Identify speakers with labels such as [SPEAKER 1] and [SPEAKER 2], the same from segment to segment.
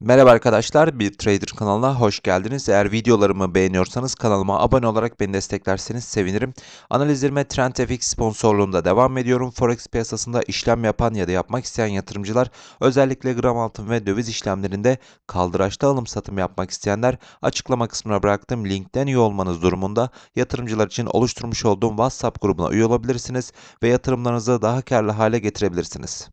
[SPEAKER 1] Merhaba arkadaşlar, bir Trader kanalına hoş geldiniz. Eğer videolarımı beğeniyorsanız kanalıma abone olarak beni desteklerseniz sevinirim. Analizlerime TrendFX sponsorluğunda devam ediyorum. Forex piyasasında işlem yapan ya da yapmak isteyen yatırımcılar, özellikle gram altın ve döviz işlemlerinde kaldıraçta alım satım yapmak isteyenler, açıklama kısmına bıraktığım linkten üye olmanız durumunda yatırımcılar için oluşturmuş olduğum WhatsApp grubuna üye olabilirsiniz ve yatırımlarınızı daha karlı hale getirebilirsiniz.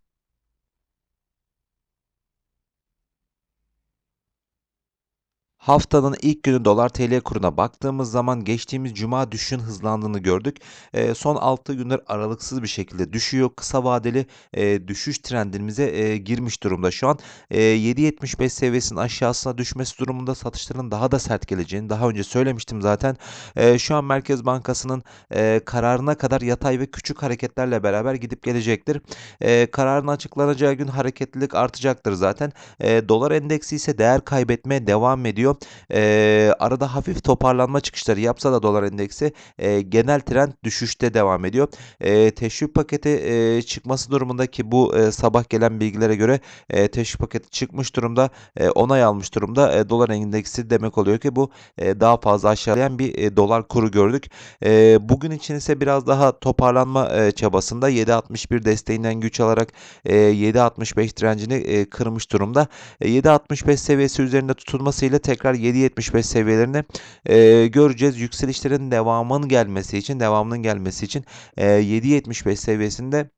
[SPEAKER 1] Haftanın ilk günü dolar TL kuruna baktığımız zaman geçtiğimiz cuma düşüşün hızlandığını gördük. E, son 6 günler aralıksız bir şekilde düşüyor. Kısa vadeli e, düşüş trendimize e, girmiş durumda şu an. E, 7.75 seviyesinin aşağısına düşmesi durumunda satışların daha da sert geleceğini daha önce söylemiştim zaten. E, şu an Merkez Bankası'nın e, kararına kadar yatay ve küçük hareketlerle beraber gidip gelecektir. E, kararın açıklanacağı gün hareketlilik artacaktır zaten. E, dolar endeksi ise değer kaybetmeye devam ediyor ediyor. E, ee, arada hafif toparlanma çıkışları yapsa da dolar endeksi e, genel trend düşüşte devam ediyor. E, teşvik paketi e, çıkması durumundaki bu e, sabah gelen bilgilere göre e, teşvik paketi çıkmış durumda e, onay almış durumda e, dolar endeksi demek oluyor ki bu e, daha fazla aşağılayan bir e, dolar kuru gördük. E, bugün için ise biraz daha toparlanma e, çabasında 7.61 desteğinden güç alarak e, 7.65 direncini e, kırmış durumda. E, 7.65 seviyesi üzerinde tutulmasıyla tekrar tekrar 7.75 seviyelerini e, göreceğiz. Yükselişlerin devamının gelmesi için devamının gelmesi için e, 7.75 seviyesinde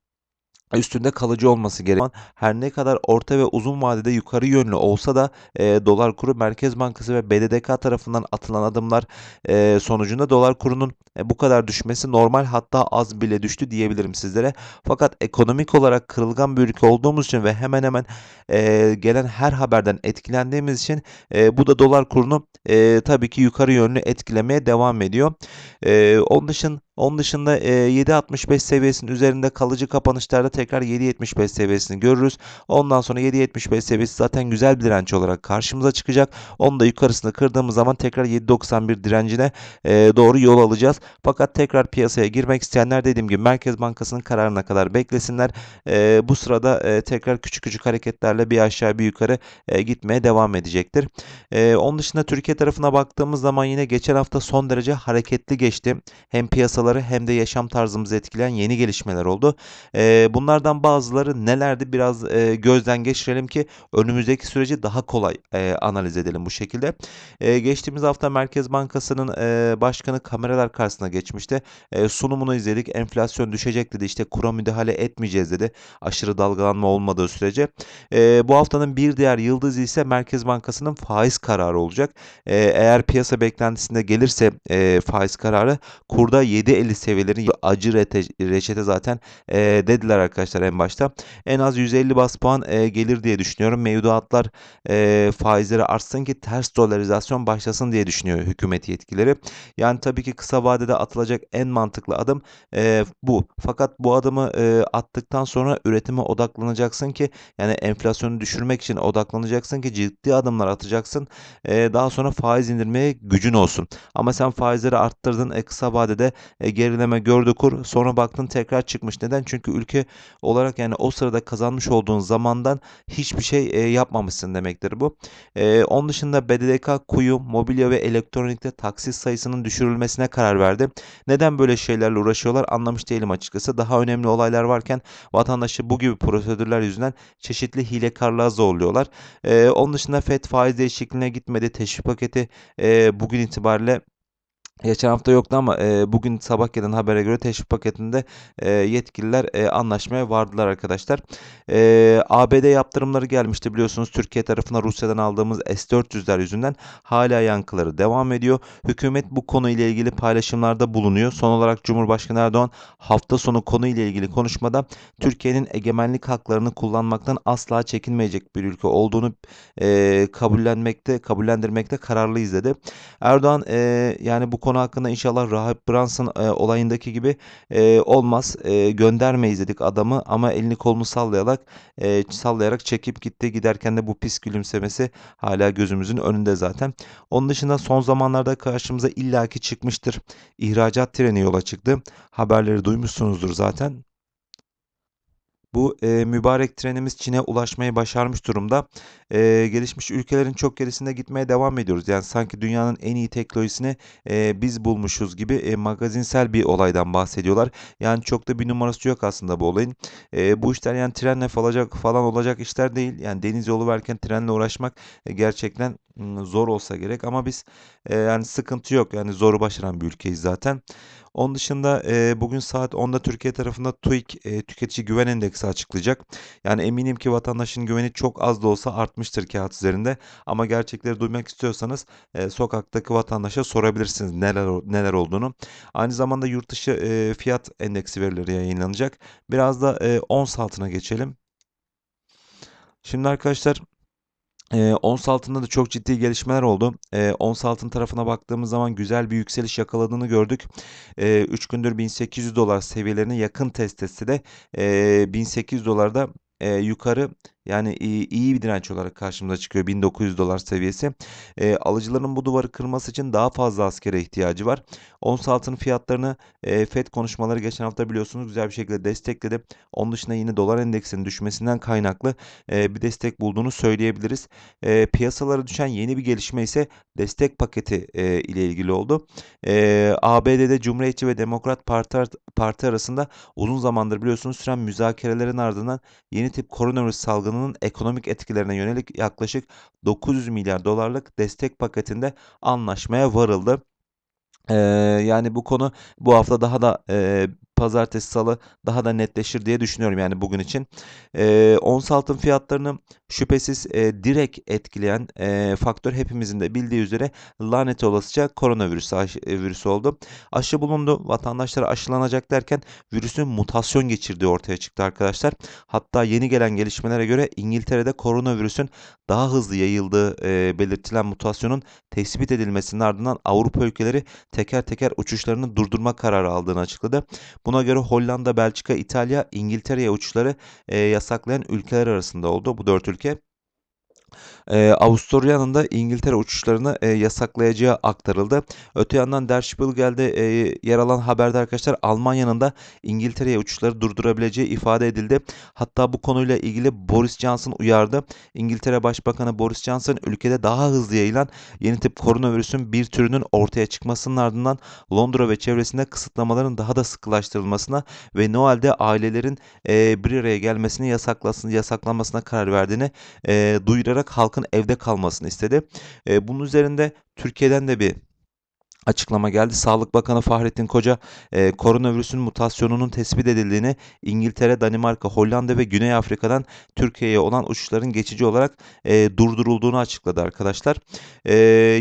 [SPEAKER 1] üstünde kalıcı olması gerekiyor. Her ne kadar orta ve uzun vadede yukarı yönlü olsa da e, dolar kuru Merkez Bankası ve BDDK tarafından atılan adımlar e, sonucunda dolar kurunun e, bu kadar düşmesi normal hatta az bile düştü diyebilirim sizlere. Fakat ekonomik olarak kırılgan bir ülke olduğumuz için ve hemen hemen e, gelen her haberden etkilendiğimiz için e, bu da dolar kurunu e, tabii ki yukarı yönlü etkilemeye devam ediyor. E, onun dışında onun dışında 7.65 e, seviyesinin üzerinde kalıcı kapanışlarda tekrar 7.75 seviyesini görürüz. Ondan sonra 7.75 seviyesi zaten güzel bir direnç olarak karşımıza çıkacak. Onu da yukarısını kırdığımız zaman tekrar 7.91 direncine e, doğru yol alacağız. Fakat tekrar piyasaya girmek isteyenler dediğim gibi Merkez Bankası'nın kararına kadar beklesinler. E, bu sırada tekrar küçük küçük hareketlerle bir aşağı bir yukarı gitmeye devam edecektir. Onun dışında Türkiye tarafına baktığımız zaman yine geçen hafta son derece hareketli geçti. Hem piyasa politikaları hem de yaşam tarzımızı etkileyen yeni gelişmeler oldu. E, bunlardan bazıları nelerdi biraz e, gözden geçirelim ki önümüzdeki süreci daha kolay e, analiz edelim bu şekilde. E, geçtiğimiz hafta Merkez Bankası'nın e, başkanı kameralar karşısına geçmişti. E, sunumunu izledik. Enflasyon düşecek dedi. İşte kura müdahale etmeyeceğiz dedi. Aşırı dalgalanma olmadığı sürece. E, bu haftanın bir diğer yıldızı ise Merkez Bankası'nın faiz kararı olacak. E, eğer piyasa beklentisinde gelirse e, faiz kararı kurda 7 %50 seviyelerin acı reçete zaten e, dediler arkadaşlar en başta. En az 150 bas puan e, gelir diye düşünüyorum. Mevduatlar e, faizleri artsın ki ters dolarizasyon başlasın diye düşünüyor hükümet yetkileri. Yani tabii ki kısa vadede atılacak en mantıklı adım e, bu. Fakat bu adımı e, attıktan sonra üretime odaklanacaksın ki yani enflasyonu düşürmek için odaklanacaksın ki ciddi adımlar atacaksın. E, daha sonra faiz indirmeye gücün olsun. Ama sen faizleri arttırdın e, kısa vadede e, gerileme gördü kur. Sonra baktın tekrar çıkmış. Neden? Çünkü ülke olarak yani o sırada kazanmış olduğun zamandan hiçbir şey e, yapmamışsın demektir bu. E, onun dışında BDDK kuyu, mobilya ve elektronikte taksit sayısının düşürülmesine karar verdi. Neden böyle şeylerle uğraşıyorlar anlamış değilim açıkçası. Daha önemli olaylar varken vatandaşı bu gibi prosedürler yüzünden çeşitli hilekarlığa zorluyorlar. E, onun dışında FED faiz değişikliğine gitmedi. Teşvik paketi bugün itibariyle Geçen hafta yoktu ama e, bugün sabah gelen habere göre teşvik paketinde e, yetkililer e, anlaşmaya vardılar arkadaşlar. E, ABD yaptırımları gelmişti biliyorsunuz Türkiye tarafına Rusya'dan aldığımız S-400'ler yüzünden hala yankıları devam ediyor. Hükümet bu konuyla ilgili paylaşımlarda bulunuyor. Son olarak Cumhurbaşkanı Erdoğan hafta sonu konuyla ilgili konuşmada Türkiye'nin egemenlik haklarını kullanmaktan asla çekinmeyecek bir ülke olduğunu e, kabullenmekte, kabullendirmekte kararlıyız dedi. Erdoğan e, yani bu konu hakkında inşallah Rahip Brunson e, olayındaki gibi e, olmaz. E, göndermeyiz dedik adamı ama elini kolunu sallayarak e, sallayarak çekip gitti. Giderken de bu pis gülümsemesi hala gözümüzün önünde zaten. Onun dışında son zamanlarda karşımıza illaki çıkmıştır. İhracat treni yola çıktı. Haberleri duymuşsunuzdur zaten bu e, mübarek trenimiz Çin'e ulaşmayı başarmış durumda. E, gelişmiş ülkelerin çok gerisinde gitmeye devam ediyoruz. Yani sanki dünyanın en iyi teknolojisini e, biz bulmuşuz gibi e, magazinsel bir olaydan bahsediyorlar. Yani çok da bir numarası yok aslında bu olayın. E, bu işler yani trenle falan, falan olacak işler değil. Yani deniz yolu verken trenle uğraşmak e, gerçekten zor olsa gerek ama biz e, yani sıkıntı yok. Yani zoru başaran bir ülkeyiz zaten. Onun dışında e, bugün saat 10'da Türkiye tarafında TÜİK e, tüketici güven endeksi açıklayacak. Yani eminim ki vatandaşın güveni çok az da olsa artmıştır kağıt üzerinde. Ama gerçekleri duymak istiyorsanız e, sokaktaki vatandaşa sorabilirsiniz neler neler olduğunu. Aynı zamanda yurt dışı e, fiyat endeksi verileri yayınlanacak. Biraz da e, ons altına geçelim. Şimdi arkadaşlar e, ons altında da çok ciddi gelişmeler oldu. E, ons altın tarafına baktığımız zaman güzel bir yükseliş yakaladığını gördük. E, gündür 1800 dolar seviyelerine yakın test etsi de e, 1800 dolarda e, yukarı yani iyi, bir direnç olarak karşımıza çıkıyor 1900 dolar seviyesi. E, ee, alıcıların bu duvarı kırması için daha fazla askere ihtiyacı var. Ons altın fiyatlarını e, FED konuşmaları geçen hafta biliyorsunuz güzel bir şekilde destekledi. Onun dışında yine dolar endeksinin düşmesinden kaynaklı e, bir destek bulduğunu söyleyebiliriz. E, piyasalara düşen yeni bir gelişme ise destek paketi e, ile ilgili oldu. E, ABD'de Cumhuriyetçi ve Demokrat Parti, Parti arasında uzun zamandır biliyorsunuz süren müzakerelerin ardından yeni tip koronavirüs salgını salgınının ekonomik etkilerine yönelik yaklaşık 900 milyar dolarlık destek paketinde anlaşmaya varıldı. Ee, yani bu konu bu hafta daha da e, pazartesi salı daha da netleşir diye düşünüyorum yani bugün için. E, ons altın fiyatlarını şüphesiz e, direkt etkileyen e, faktör hepimizin de bildiği üzere lanet olasıca koronavirüs e, virüsü oldu. Aşı bulundu. Vatandaşlara aşılanacak derken virüsün mutasyon geçirdiği ortaya çıktı arkadaşlar. Hatta yeni gelen gelişmelere göre İngiltere'de koronavirüsün daha hızlı yayıldığı e, belirtilen mutasyonun tespit edilmesinin ardından Avrupa ülkeleri teker teker uçuşlarını durdurma kararı aldığını açıkladı. Bunun Buna göre Hollanda, Belçika, İtalya, İngiltere'ye uçuşları e, yasaklayan ülkeler arasında oldu bu dört ülke e, Avusturya'nın da İngiltere uçuşlarını e, yasaklayacağı aktarıldı. Öte yandan Der Spiegel'de e, yer alan haberde arkadaşlar Almanya'nın da İngiltere'ye uçuşları durdurabileceği ifade edildi. Hatta bu konuyla ilgili Boris Johnson uyardı. İngiltere Başbakanı Boris Johnson ülkede daha hızlı yayılan yeni tip koronavirüsün bir türünün ortaya çıkmasının ardından Londra ve çevresinde kısıtlamaların daha da sıkılaştırılmasına ve Noel'de ailelerin e, bir araya gelmesini yasaklasın, yasaklamasına karar verdiğini e, duyurarak halk halkın evde kalmasını istedi. E, bunun üzerinde Türkiye'den de bir açıklama geldi. Sağlık Bakanı Fahrettin Koca e, koronavirüsün mutasyonunun tespit edildiğini İngiltere, Danimarka, Hollanda ve Güney Afrika'dan Türkiye'ye olan uçuşların geçici olarak e, durdurulduğunu açıkladı arkadaşlar. E,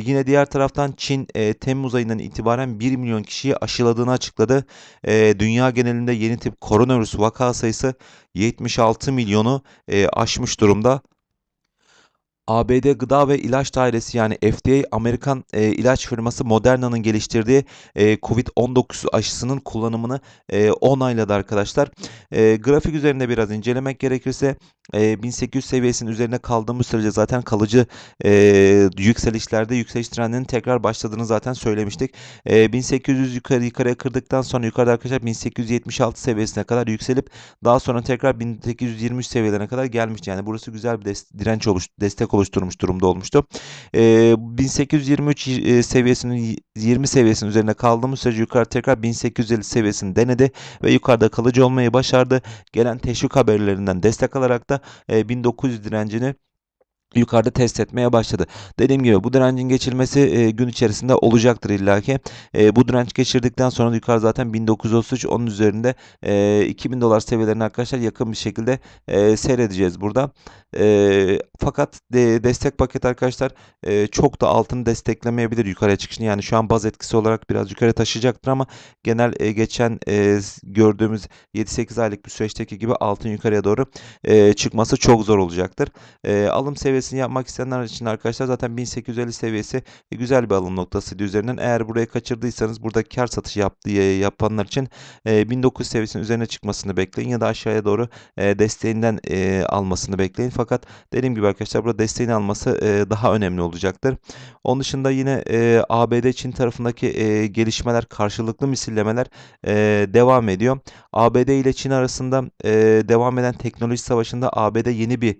[SPEAKER 1] yine diğer taraftan Çin e, Temmuz ayından itibaren 1 milyon kişiyi aşıladığını açıkladı. E, dünya genelinde yeni tip koronavirüs vaka sayısı 76 milyonu e, aşmış durumda. ABD Gıda ve İlaç Dairesi yani FDA Amerikan e, ilaç firması Moderna'nın geliştirdiği e, Covid-19 aşısının kullanımını e, onayladı arkadaşlar. E, grafik üzerinde biraz incelemek gerekirse e, 1800 seviyesinin üzerine kaldığımız sürece zaten kalıcı e, yükselişlerde yükseliş trendinin tekrar başladığını zaten söylemiştik. E, 1800 yukarı yukarıya kırdıktan sonra yukarıda arkadaşlar 1876 seviyesine kadar yükselip daha sonra tekrar 1823 seviyelerine kadar gelmişti. Yani burası güzel bir direnç oluş destek oluş oluşturmuş durumda olmuştu. E, ee, 1823 e, seviyesinin 20 seviyesinin üzerine kaldığımız sürece yukarı tekrar 1850 seviyesini denedi ve yukarıda kalıcı olmayı başardı. Gelen teşvik haberlerinden destek alarak da e, 1900 direncini yukarıda test etmeye başladı. Dediğim gibi bu direncin geçilmesi e, gün içerisinde olacaktır illaki. E, bu direnç geçirdikten sonra yukarı zaten 1933 onun üzerinde e, 2000 dolar seviyelerine arkadaşlar yakın bir şekilde e, seyredeceğiz burada. E, fakat de, destek paket arkadaşlar e, çok da altını desteklemeyebilir yukarıya çıkışını. Yani şu an baz etkisi olarak biraz yukarı taşıyacaktır ama genel e, geçen e, gördüğümüz 7-8 aylık bir süreçteki gibi altın yukarıya doğru e, çıkması çok zor olacaktır. E, alım seviyesi seviyesini yapmak isteyenler için arkadaşlar zaten 1850 seviyesi güzel bir alım noktasıydı üzerinden. Eğer buraya kaçırdıysanız burada kar satışı yaptığı yapanlar için 1900 e, seviyesinin üzerine çıkmasını bekleyin ya da aşağıya doğru e, desteğinden e, almasını bekleyin. Fakat dediğim gibi arkadaşlar burada desteğini alması daha önemli olacaktır. Onun dışında yine ABD Çin tarafındaki gelişmeler karşılıklı misillemeler devam ediyor. ABD ile Çin arasında devam eden teknoloji savaşında ABD yeni bir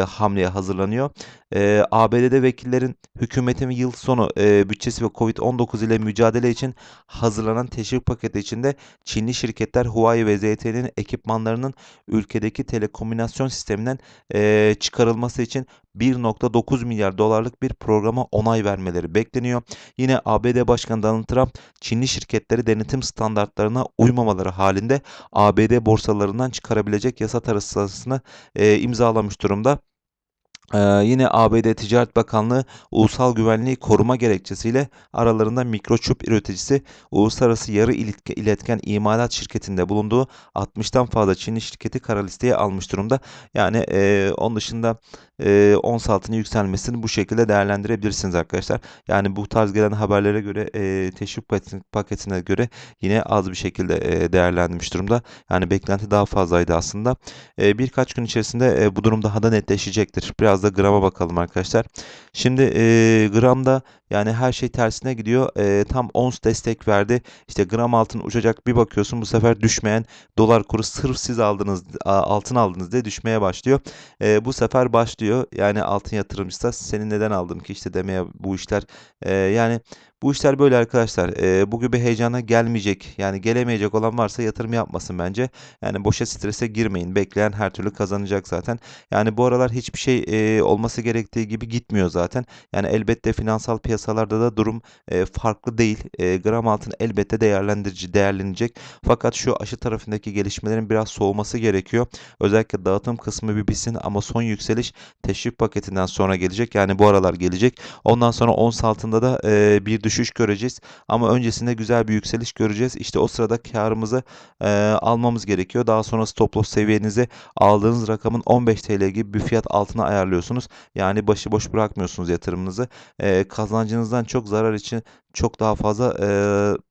[SPEAKER 1] hamleye hazırlanıyor yaşanıyor. E, ABD'de vekillerin hükümetin yıl sonu e, bütçesi ve Covid-19 ile mücadele için hazırlanan teşvik paketi içinde Çinli şirketler Huawei ve ZTE'nin ekipmanlarının ülkedeki telekomünikasyon sisteminden e, çıkarılması için 1.9 milyar dolarlık bir programa onay vermeleri bekleniyor. Yine ABD Başkanı Donald Trump Çinli şirketleri denetim standartlarına uymamaları halinde ABD borsalarından çıkarabilecek yasa tasarısını e, imzalamış durumda. Ee, yine ABD Ticaret Bakanlığı ulusal güvenliği koruma gerekçesiyle aralarında mikroçip üreticisi uluslararası yarı iletken imalat şirketinde bulunduğu 60'tan fazla Çinli şirketi kara listeye almış durumda. Yani e, onun dışında e, ons altına yükselmesini bu şekilde değerlendirebilirsiniz arkadaşlar. Yani bu tarz gelen haberlere göre e, teşvik paketine göre yine az bir şekilde e, değerlendirilmiş durumda. Yani beklenti daha fazlaydı aslında. E, birkaç gün içerisinde e, bu durum daha da netleşecektir. Biraz da grama bakalım arkadaşlar. Şimdi e, gramda yani her şey tersine gidiyor. E, tam ons destek verdi. İşte gram altın uçacak bir bakıyorsun bu sefer düşmeyen dolar kuru sırf siz aldınız altın aldınız diye düşmeye başlıyor. E, bu sefer başlıyor. Yani altın yatırımcısı seni neden aldım ki işte demeye bu işler. E, yani bu işler böyle arkadaşlar. E, bu gibi heyecana gelmeyecek yani gelemeyecek olan varsa yatırım yapmasın bence. Yani boşa strese girmeyin. Bekleyen her türlü kazanacak zaten. Yani bu aralar hiçbir şey e, olması gerektiği gibi gitmiyor zaten. Yani elbette finansal piyasalarda da durum e, farklı değil. E, gram altın elbette değerlendirici değerlenecek. Fakat şu aşı tarafındaki gelişmelerin biraz soğuması gerekiyor. Özellikle dağıtım kısmı bir bitsin ama son yükseliş teşvik paketinden sonra gelecek. Yani bu aralar gelecek. Ondan sonra ons altında da e, bir düşüş göreceğiz. Ama öncesinde güzel bir yükseliş göreceğiz. İşte o sırada karımızı e, almamız gerekiyor. Daha sonra stop loss seviyenizi aldığınız rakamın 15 TL gibi bir fiyat altına ayarlıyorsunuz. Yani başıboş bırakmıyorsunuz yatırımınızı. E, kazancınızdan çok zarar için çok daha fazla e,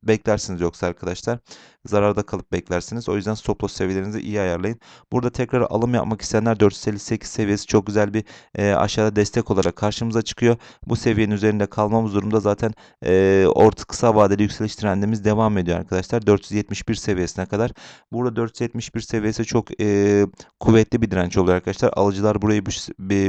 [SPEAKER 1] beklersiniz yoksa arkadaşlar zararda kalıp beklersiniz. O yüzden stop loss seviyelerinizi iyi ayarlayın. Burada tekrar alım yapmak isteyenler 458 seviyesi çok güzel bir e, aşağıda destek olarak karşımıza çıkıyor. Bu seviyenin üzerinde kalmamız durumda zaten e, orta kısa vadeli yükseliş trendimiz devam ediyor arkadaşlar. 471 seviyesine kadar. Burada 471 seviyesi çok e, kuvvetli bir direnç oluyor arkadaşlar. Alıcılar burayı bir,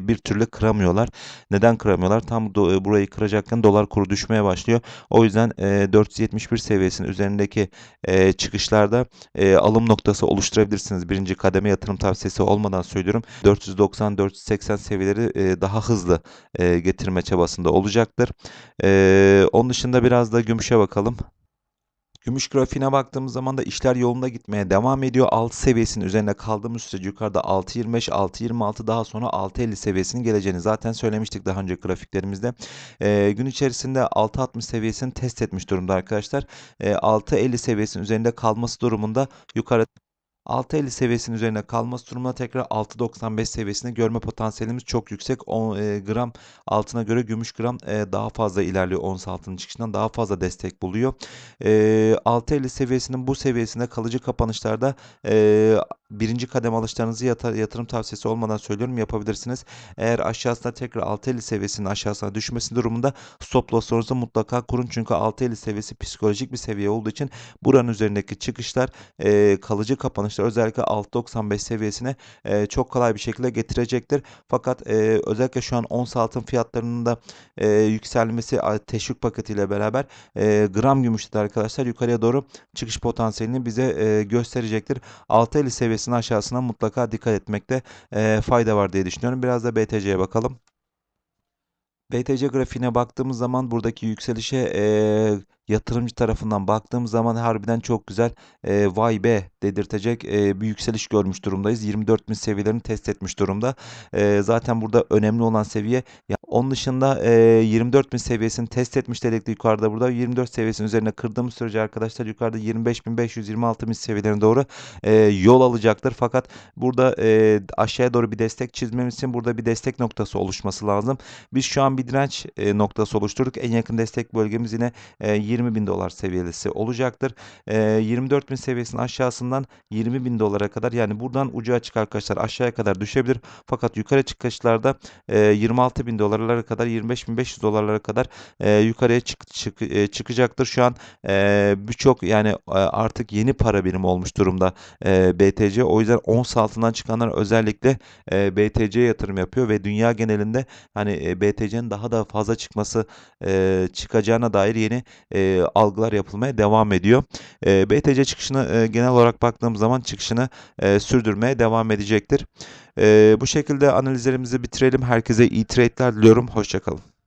[SPEAKER 1] bir türlü kıramıyorlar. Neden kıramıyorlar? Tam do, burayı kıracakken dolar kuru düşmeye başlıyor. O yüzden e, 471 seviyesinin üzerindeki e, çıkışlarda e, alım noktası oluşturabilirsiniz. Birinci kademe yatırım tavsiyesi olmadan söylüyorum. 490-480 seviyeleri e, daha hızlı e, getirme çabasında olacaktır. E, onun dışında biraz da gümüşe bakalım. Gümüş grafiğine baktığımız zaman da işler yolunda gitmeye devam ediyor. alt seviyesinin üzerinde kaldığımız sürece yukarıda 6.25, 6.26 daha sonra 6.50 seviyesinin geleceğini zaten söylemiştik daha önce grafiklerimizde. E, gün içerisinde 6.60 seviyesini test etmiş durumda arkadaşlar. E, ee, 6.50 seviyesinin üzerinde kalması durumunda yukarı 6.50 seviyesinin üzerine kalması durumunda tekrar 6.95 seviyesini görme potansiyelimiz çok yüksek. 10 e, gram altına göre gümüş gram e, daha fazla ilerliyor ons altının çıkışından daha fazla destek buluyor. E, 6.50 seviyesinin bu seviyesinde kalıcı kapanışlarda e, birinci kadem alışlarınızı yatırım tavsiyesi olmadan söylüyorum yapabilirsiniz. Eğer aşağısına tekrar 6.50 seviyesinin aşağısına düşmesi durumunda stop loss'larınızı mutlaka kurun. Çünkü 6.50 seviyesi psikolojik bir seviye olduğu için buranın üzerindeki çıkışlar e, kalıcı kapanışlar özellikle 6.95 seviyesine e, çok kolay bir şekilde getirecektir. Fakat e, özellikle şu an ons altın fiyatlarının da e, yükselmesi teşvik paketiyle beraber e, gram gümüşte arkadaşlar yukarıya doğru çıkış potansiyelini bize e, gösterecektir. 6.50 seviyesi seviyesinin aşağısına mutlaka dikkat etmekte e, fayda var diye düşünüyorum. Biraz da BTC'ye bakalım. BTC grafiğine baktığımız zaman buradaki yükselişe e, yatırımcı tarafından baktığımız zaman harbiden çok güzel e, vay be dedirtecek e, bir yükseliş görmüş durumdayız. 24 bin seviyelerini test etmiş durumda. E, zaten burada önemli olan seviye. Ya, onun dışında e, 24 bin seviyesini test etmiş dedik de yukarıda burada. 24 seviyesinin üzerine kırdığımız sürece arkadaşlar yukarıda 25.500-26.000 seviyelerine doğru e, yol alacaktır. Fakat burada e, aşağıya doğru bir destek çizmemiz için burada bir destek noktası oluşması lazım. Biz şu an bir direnç e, noktası oluşturduk. En yakın destek bölgemiz yine e, 20 bin dolar seviyesi olacaktır. E, 24 bin seviyesinin aşağısından 20 bin dolara kadar yani buradan ucu açık arkadaşlar aşağıya kadar düşebilir. Fakat yukarı çıkışlarda e, 26 bin dolarlara kadar 25 bin 500 dolarlara kadar e, yukarıya çık, çık, e, çıkacaktır. Şu an e, birçok yani e, artık yeni para birimi olmuş durumda e, BTC. O yüzden ons altından çıkanlar özellikle e, BTC'ye yatırım yapıyor ve dünya genelinde hani e, BTC'nin daha da fazla çıkması e, çıkacağına dair yeni e, e, algılar yapılmaya devam ediyor. E, BTC çıkışını e, genel olarak baktığımız zaman çıkışını e, sürdürmeye devam edecektir. E, bu şekilde analizlerimizi bitirelim. Herkese iyi trade'ler diliyorum. Hoşçakalın.